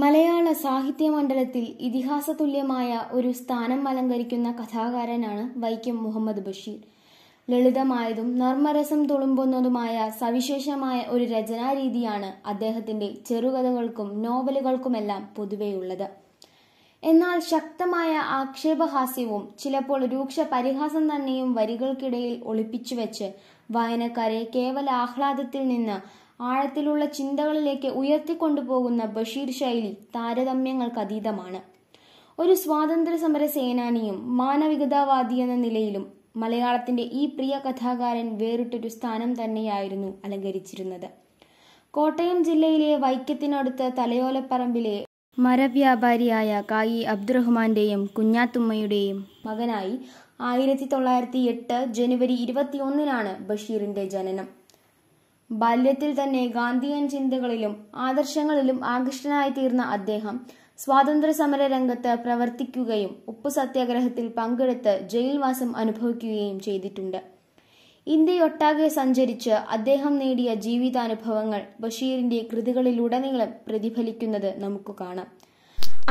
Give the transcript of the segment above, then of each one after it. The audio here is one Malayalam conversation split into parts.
മലയാള സാഹിത്യ മണ്ഡലത്തിൽ ഇതിഹാസ തുല്യമായ ഒരു സ്ഥാനം അലങ്കരിക്കുന്ന കഥാകാരനാണ് വൈക്കം മുഹമ്മദ് ബഷീർ ലളിതമായതും നർമ്മരസം തുളുമ്പുന്നതുമായ സവിശേഷമായ ഒരു രചനാരീതിയാണ് അദ്ദേഹത്തിന്റെ ചെറുകഥകൾക്കും നോവലുകൾക്കുമെല്ലാം പൊതുവെയുള്ളത് എന്നാൽ ശക്തമായ ആക്ഷേപഹാസ്യവും ചിലപ്പോൾ രൂക്ഷ പരിഹാസം തന്നെയും വരികൾക്കിടയിൽ ഒളിപ്പിച്ചു ഒളിപ്പിച്ചുവെച്ച് വായനക്കാരെ കേവല ആഹ്ലാദത്തിൽ നിന്ന് ആഴത്തിലുള്ള ചിന്തകളിലേക്ക് ഉയർത്തിക്കൊണ്ടുപോകുന്ന ബഷീർ ശൈലി താരതമ്യങ്ങൾക്ക് അതീതമാണ് ഒരു സ്വാതന്ത്ര്യ സമര സേനാനിയും മാനവികതാവാദി എന്ന നിലയിലും മലയാളത്തിന്റെ ഈ പ്രിയ കഥാകാരൻ വേറിട്ടൊരു സ്ഥാനം തന്നെയായിരുന്നു അലങ്കരിച്ചിരുന്നത് കോട്ടയം ജില്ലയിലെ വൈക്കത്തിനടുത്ത് തലയോലപ്പറമ്പിലെ മരവ്യാപാരിയായ കായി അബ്ദുറഹ്മാന്റെയും കുഞ്ഞാത്തുമ്മയുടെയും മകനായി ആയിരത്തി തൊള്ളായിരത്തി എട്ട് ജനുവരി ഇരുപത്തിയൊന്നിനാണ് ബഷീറിന്റെ ജനനം ബാല്യത്തിൽ തന്നെ ഗാന്ധിയൻ ചിന്തകളിലും ആദർശങ്ങളിലും ആകൃഷ്ടനായിത്തീർന്ന തീർന്ന അദ്ദേഹം സ്വാതന്ത്ര്യ സമര രംഗത്ത് പ്രവർത്തിക്കുകയും ഉപ്പു സത്യാഗ്രഹത്തിൽ പങ്കെടുത്ത് ജയിൽവാസം അനുഭവിക്കുകയും ചെയ്തിട്ടുണ്ട് ഇന്ത്യയൊട്ടാകെ സഞ്ചരിച്ച് അദ്ദേഹം നേടിയ ജീവിതാനുഭവങ്ങൾ ബഷീറിന്റെ കൃതികളിലുടനീളം പ്രതിഫലിക്കുന്നത് നമുക്ക് കാണാം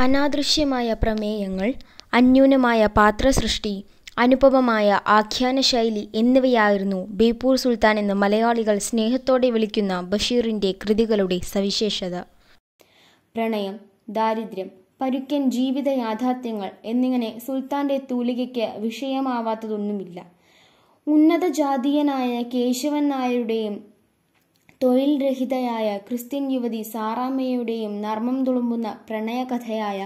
അനാദൃശ്യമായ പ്രമേയങ്ങൾ അന്യൂനമായ പാത്രസൃഷ്ടി അനുപമമായ ആഖ്യാനശൈലി എന്നിവയായിരുന്നു ബേപ്പൂർ സുൽത്താൻ എന്ന് മലയാളികൾ സ്നേഹത്തോടെ വിളിക്കുന്ന ബഷീറിൻ്റെ കൃതികളുടെ സവിശേഷത പ്രണയം ദാരിദ്ര്യം പരുക്കൻ ജീവിത യാഥാർത്ഥ്യങ്ങൾ എന്നിങ്ങനെ സുൽത്താന്റെ തൂലികയ്ക്ക് വിഷയമാവാത്തതൊന്നുമില്ല ഉന്നത ജാതീയനായ കേശവൻ നായരുടെയും തൊഴിൽ രഹിതയായ ക്രിസ്ത്യൻ യുവതി സാറാമ്മയുടെയും നർമ്മം തുളുമ്പുന്ന പ്രണയകഥയായ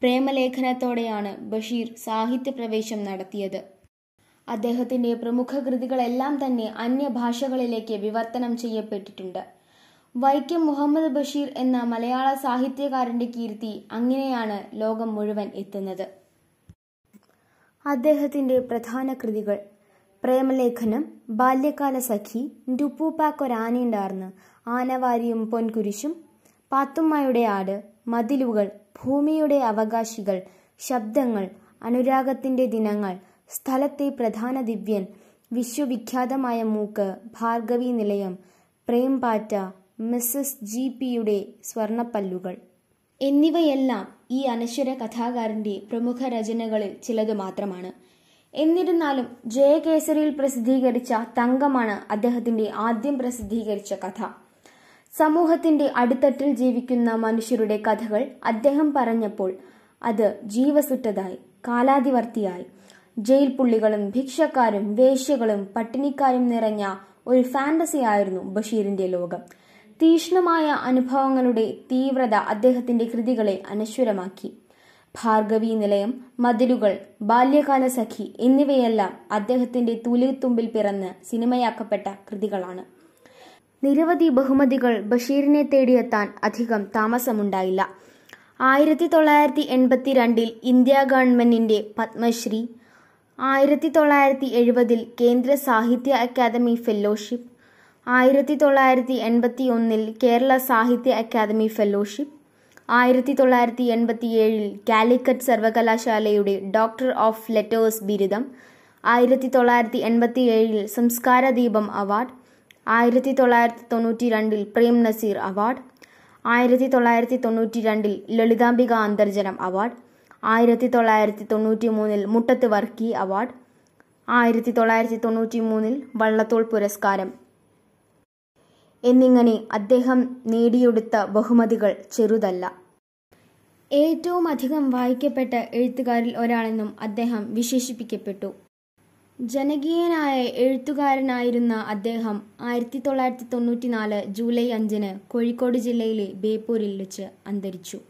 പ്രേമലേഖനത്തോടെയാണ് ബഷീർ സാഹിത്യപ്രവേശം നടത്തിയത് അദ്ദേഹത്തിന്റെ പ്രമുഖ കൃതികളെല്ലാം തന്നെ അന്യഭാഷകളിലേക്ക് വിവർത്തനം ചെയ്യപ്പെട്ടിട്ടുണ്ട് വൈക്കം മുഹമ്മദ് ബഷീർ എന്ന മലയാള സാഹിത്യകാരന്റെ കീർത്തി അങ്ങനെയാണ് ലോകം മുഴുവൻ എത്തുന്നത് അദ്ദേഹത്തിന്റെ പ്രധാന കൃതികൾ പ്രേമലേഖനം ബാല്യകാല സഖി ഡുപ്പൂപ്പാക്കൊരാനയുണ്ടാർന്ന് ആനവാരിയും പൊൻകുരിശും പാത്തുമ്മയുടെ ആട് മതിലുകൾ ഭൂമിയുടെ അവകാശികൾ ശബ്ദങ്ങൾ അനുരാഗത്തിന്റെ ദിനങ്ങൾ സ്ഥലത്തെ പ്രധാന ദിവ്യൻ വിശ്വവിഖ്യാതമായ മൂക്ക് ഭാർഗവി നിലയം പ്രേംപാറ്റ മിസ്സസ് ജി പിയുടെ സ്വർണപ്പല്ലുകൾ എന്നിവയെല്ലാം ഈ അനശ്വര കഥാകാരന്റെ പ്രമുഖ രചനകളിൽ ചിലത് മാത്രമാണ് എന്നിരുന്നാലും ജയകേസരിയിൽ പ്രസിദ്ധീകരിച്ച തങ്കമാണ് അദ്ദേഹത്തിന്റെ ആദ്യം പ്രസിദ്ധീകരിച്ച കഥ സമൂഹത്തിന്റെ അടിത്തട്ടിൽ ജീവിക്കുന്ന മനുഷ്യരുടെ കഥകൾ അദ്ദേഹം പറഞ്ഞപ്പോൾ അത് ജീവസുറ്റതായി കാലാതിവർത്തിയായി ജയിൽ പുള്ളികളും ഭിക്ഷക്കാരും വേശ്യകളും പട്ടിണിക്കാരും നിറഞ്ഞ ഒരു ഫാന്റസി ആയിരുന്നു ബഷീറിന്റെ ലോകം തീഷ്ണമായ അനുഭവങ്ങളുടെ തീവ്രത അദ്ദേഹത്തിന്റെ കൃതികളെ അനശ്വരമാക്കി ഭാർഗവി നിലയം മതിലുകൾ ബാല്യകാല സഖി എന്നിവയെല്ലാം അദ്ദേഹത്തിന്റെ തുലിത്തുമ്പിൽ പിറന്ന് സിനിമയാക്കപ്പെട്ട കൃതികളാണ് നിരവധി ബഹുമതികൾ ബഷീറിനെ തേടിയെത്താൻ അധികം താമസമുണ്ടായില്ല ആയിരത്തി തൊള്ളായിരത്തി രണ്ടിൽ ഇന്ത്യ ഗവൺമെന്റിന്റെ പത്മശ്രീ ആയിരത്തി തൊള്ളായിരത്തി എഴുപതിൽ കേന്ദ്ര സാഹിത്യ അക്കാദമി ഫെല്ലോഷിപ്പ് ആയിരത്തി തൊള്ളായിരത്തി എൺപത്തി ഒന്നിൽ കേരള സാഹിത്യ അക്കാദമി ഫെല്ലോഷിപ്പ് ആയിരത്തി തൊള്ളായിരത്തി എൺപത്തിയേഴിൽ കാലിക്കറ്റ് സർവകലാശാലയുടെ ഡോക്ടർ ഓഫ് ലെറ്റേഴ്സ് ബിരുദം ആയിരത്തി തൊള്ളായിരത്തി എൺപത്തിയേഴിൽ സംസ്കാര ദീപം അവാർഡ് ആയിരത്തി തൊള്ളായിരത്തി തൊണ്ണൂറ്റി രണ്ടിൽ പ്രേം നസീർ അവാർഡ് ആയിരത്തി തൊള്ളായിരത്തി തൊണ്ണൂറ്റി രണ്ടിൽ ലളിതാംബിക അന്തർജനം അവാർഡ് ആയിരത്തി തൊള്ളായിരത്തി തൊണ്ണൂറ്റി മൂന്നിൽ മുട്ടത്ത് വർക്കി അവാർഡ് ആയിരത്തി തൊള്ളായിരത്തി തൊണ്ണൂറ്റി മൂന്നിൽ വള്ളത്തോൾ പുരസ്കാരം എന്നിങ്ങനെ അദ്ദേഹം നേടിയെടുത്ത ബഹുമതികൾ ചെറുതല്ല ഏറ്റവും അധികം വായിക്കപ്പെട്ട എഴുത്തുകാരിൽ ഒരാളെന്നും അദ്ദേഹം വിശേഷിപ്പിക്കപ്പെട്ടു ജനകീയനായ എഴുത്തുകാരനായിരുന്ന അദ്ദേഹം ആയിരത്തി തൊള്ളായിരത്തി തൊണ്ണൂറ്റിനാല് ജൂലൈ അഞ്ചിന് കോഴിക്കോട് ജില്ലയിലെ ബേപ്പൂരിൽ വെച്ച് അന്തരിച്ചു